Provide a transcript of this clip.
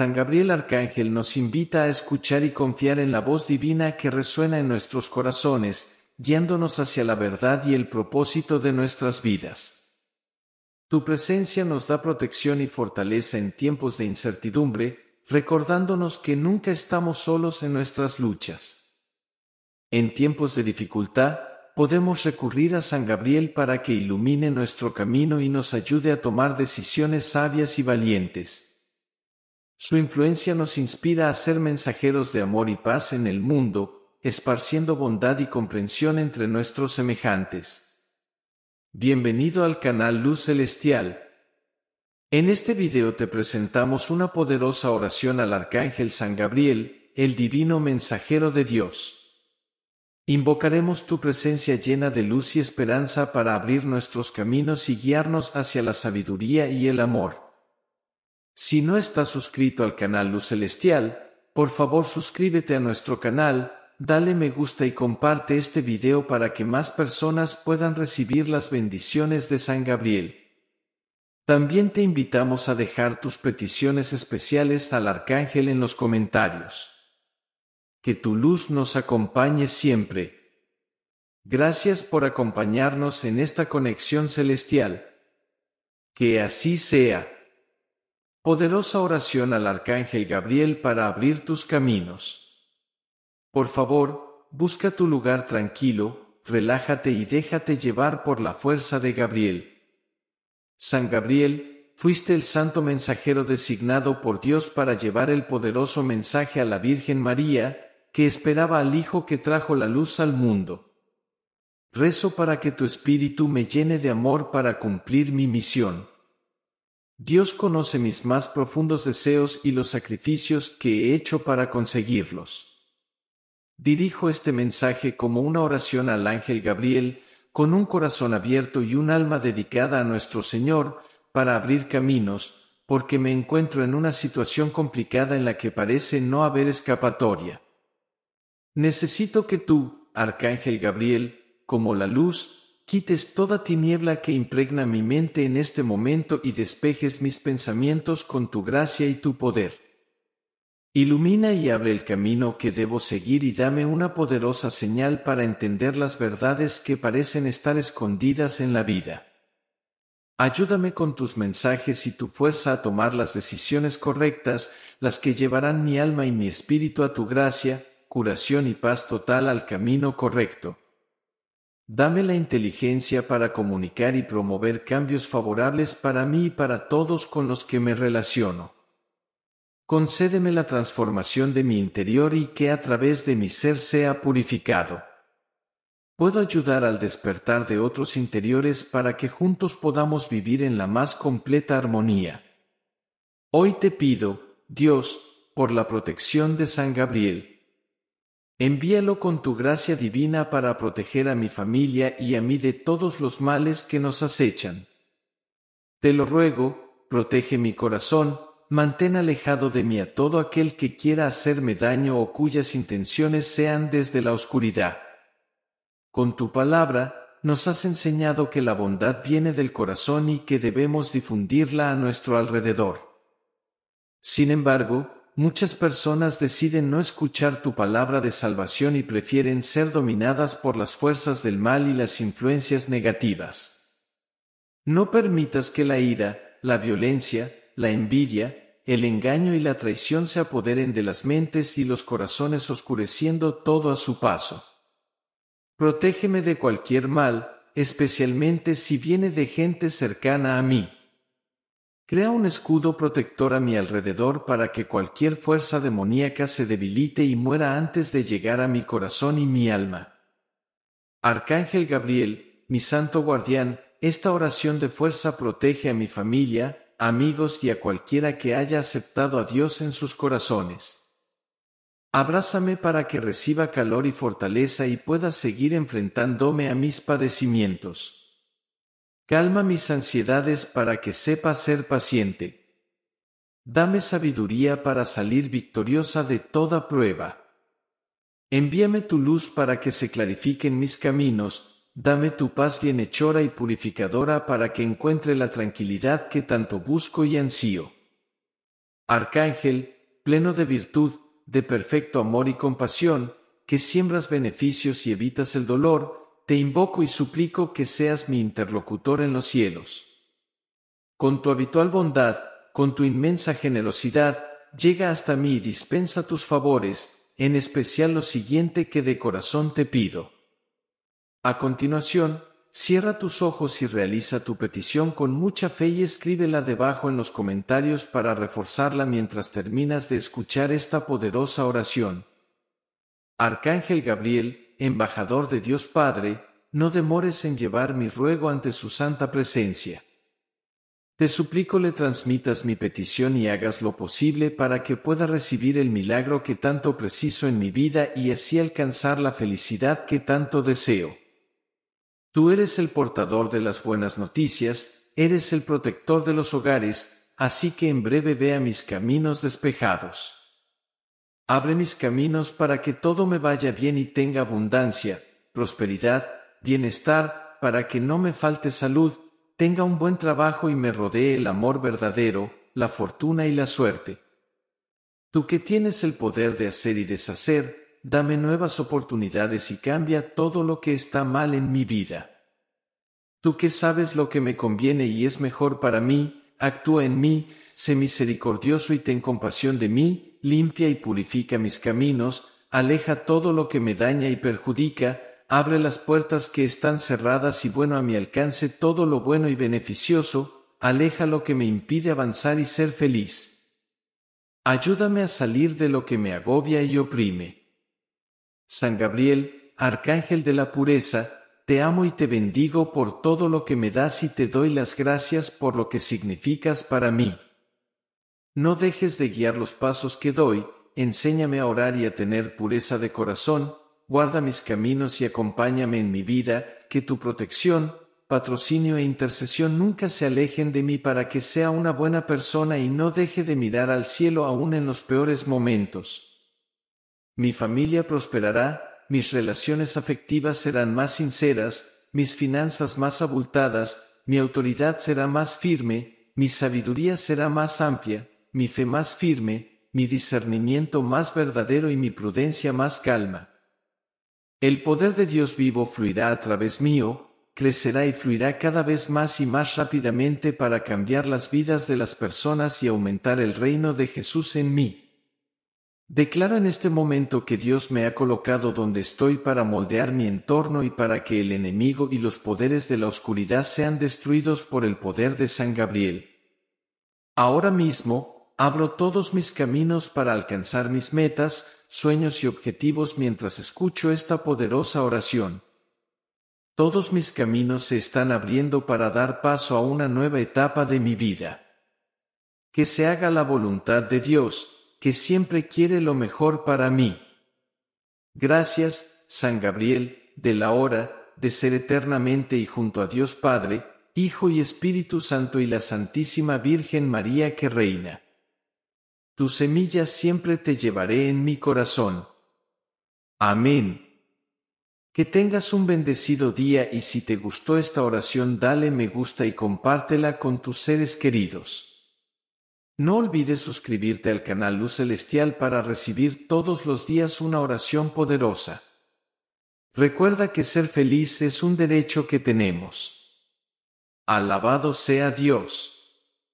San Gabriel Arcángel nos invita a escuchar y confiar en la voz divina que resuena en nuestros corazones, guiándonos hacia la verdad y el propósito de nuestras vidas. Tu presencia nos da protección y fortaleza en tiempos de incertidumbre, recordándonos que nunca estamos solos en nuestras luchas. En tiempos de dificultad, podemos recurrir a San Gabriel para que ilumine nuestro camino y nos ayude a tomar decisiones sabias y valientes. Su influencia nos inspira a ser mensajeros de amor y paz en el mundo, esparciendo bondad y comprensión entre nuestros semejantes. Bienvenido al canal Luz Celestial. En este video te presentamos una poderosa oración al Arcángel San Gabriel, el divino mensajero de Dios. Invocaremos tu presencia llena de luz y esperanza para abrir nuestros caminos y guiarnos hacia la sabiduría y el amor. Si no estás suscrito al canal Luz Celestial, por favor suscríbete a nuestro canal, dale me gusta y comparte este video para que más personas puedan recibir las bendiciones de San Gabriel. También te invitamos a dejar tus peticiones especiales al Arcángel en los comentarios. Que tu luz nos acompañe siempre. Gracias por acompañarnos en esta conexión celestial. Que así sea. Poderosa oración al Arcángel Gabriel para abrir tus caminos. Por favor, busca tu lugar tranquilo, relájate y déjate llevar por la fuerza de Gabriel. San Gabriel, fuiste el santo mensajero designado por Dios para llevar el poderoso mensaje a la Virgen María, que esperaba al Hijo que trajo la luz al mundo. Rezo para que tu espíritu me llene de amor para cumplir mi misión. Dios conoce mis más profundos deseos y los sacrificios que he hecho para conseguirlos. Dirijo este mensaje como una oración al ángel Gabriel, con un corazón abierto y un alma dedicada a nuestro Señor, para abrir caminos, porque me encuentro en una situación complicada en la que parece no haber escapatoria. Necesito que tú, Arcángel Gabriel, como la luz, quites toda tiniebla que impregna mi mente en este momento y despejes mis pensamientos con tu gracia y tu poder. Ilumina y abre el camino que debo seguir y dame una poderosa señal para entender las verdades que parecen estar escondidas en la vida. Ayúdame con tus mensajes y tu fuerza a tomar las decisiones correctas, las que llevarán mi alma y mi espíritu a tu gracia, curación y paz total al camino correcto. Dame la inteligencia para comunicar y promover cambios favorables para mí y para todos con los que me relaciono. Concédeme la transformación de mi interior y que a través de mi ser sea purificado. Puedo ayudar al despertar de otros interiores para que juntos podamos vivir en la más completa armonía. Hoy te pido, Dios, por la protección de San Gabriel, Envíalo con tu gracia divina para proteger a mi familia y a mí de todos los males que nos acechan. Te lo ruego, protege mi corazón, mantén alejado de mí a todo aquel que quiera hacerme daño o cuyas intenciones sean desde la oscuridad. Con tu palabra, nos has enseñado que la bondad viene del corazón y que debemos difundirla a nuestro alrededor. Sin embargo, Muchas personas deciden no escuchar tu palabra de salvación y prefieren ser dominadas por las fuerzas del mal y las influencias negativas. No permitas que la ira, la violencia, la envidia, el engaño y la traición se apoderen de las mentes y los corazones oscureciendo todo a su paso. Protégeme de cualquier mal, especialmente si viene de gente cercana a mí. Crea un escudo protector a mi alrededor para que cualquier fuerza demoníaca se debilite y muera antes de llegar a mi corazón y mi alma. Arcángel Gabriel, mi santo guardián, esta oración de fuerza protege a mi familia, amigos y a cualquiera que haya aceptado a Dios en sus corazones. Abrázame para que reciba calor y fortaleza y pueda seguir enfrentándome a mis padecimientos. Calma mis ansiedades para que sepa ser paciente. Dame sabiduría para salir victoriosa de toda prueba. Envíame tu luz para que se clarifiquen mis caminos, dame tu paz bienhechora y purificadora para que encuentre la tranquilidad que tanto busco y ansío. Arcángel, pleno de virtud, de perfecto amor y compasión, que siembras beneficios y evitas el dolor, te invoco y suplico que seas mi interlocutor en los cielos. Con tu habitual bondad, con tu inmensa generosidad, llega hasta mí y dispensa tus favores, en especial lo siguiente que de corazón te pido. A continuación, cierra tus ojos y realiza tu petición con mucha fe y escríbela debajo en los comentarios para reforzarla mientras terminas de escuchar esta poderosa oración. Arcángel Gabriel, embajador de Dios Padre, no demores en llevar mi ruego ante su santa presencia. Te suplico le transmitas mi petición y hagas lo posible para que pueda recibir el milagro que tanto preciso en mi vida y así alcanzar la felicidad que tanto deseo. Tú eres el portador de las buenas noticias, eres el protector de los hogares, así que en breve vea mis caminos despejados. Abre mis caminos para que todo me vaya bien y tenga abundancia, prosperidad, bienestar, para que no me falte salud, tenga un buen trabajo y me rodee el amor verdadero, la fortuna y la suerte. Tú que tienes el poder de hacer y deshacer, dame nuevas oportunidades y cambia todo lo que está mal en mi vida. Tú que sabes lo que me conviene y es mejor para mí, actúa en mí, sé misericordioso y ten compasión de mí, limpia y purifica mis caminos, aleja todo lo que me daña y perjudica, abre las puertas que están cerradas y bueno a mi alcance todo lo bueno y beneficioso, aleja lo que me impide avanzar y ser feliz. Ayúdame a salir de lo que me agobia y oprime. San Gabriel, Arcángel de la Pureza, te amo y te bendigo por todo lo que me das y te doy las gracias por lo que significas para mí. No dejes de guiar los pasos que doy, enséñame a orar y a tener pureza de corazón, guarda mis caminos y acompáñame en mi vida, que tu protección, patrocinio e intercesión nunca se alejen de mí para que sea una buena persona y no deje de mirar al cielo aún en los peores momentos. Mi familia prosperará, mis relaciones afectivas serán más sinceras, mis finanzas más abultadas, mi autoridad será más firme, mi sabiduría será más amplia, mi fe más firme, mi discernimiento más verdadero y mi prudencia más calma. El poder de Dios vivo fluirá a través mío, crecerá y fluirá cada vez más y más rápidamente para cambiar las vidas de las personas y aumentar el reino de Jesús en mí. Declaro en este momento que Dios me ha colocado donde estoy para moldear mi entorno y para que el enemigo y los poderes de la oscuridad sean destruidos por el poder de San Gabriel. Ahora mismo, Abro todos mis caminos para alcanzar mis metas, sueños y objetivos mientras escucho esta poderosa oración. Todos mis caminos se están abriendo para dar paso a una nueva etapa de mi vida. Que se haga la voluntad de Dios, que siempre quiere lo mejor para mí. Gracias, San Gabriel, de la hora, de ser eternamente y junto a Dios Padre, Hijo y Espíritu Santo y la Santísima Virgen María que reina. Tu semilla siempre te llevaré en mi corazón. Amén. Que tengas un bendecido día y si te gustó esta oración dale me gusta y compártela con tus seres queridos. No olvides suscribirte al canal Luz Celestial para recibir todos los días una oración poderosa. Recuerda que ser feliz es un derecho que tenemos. Alabado sea Dios.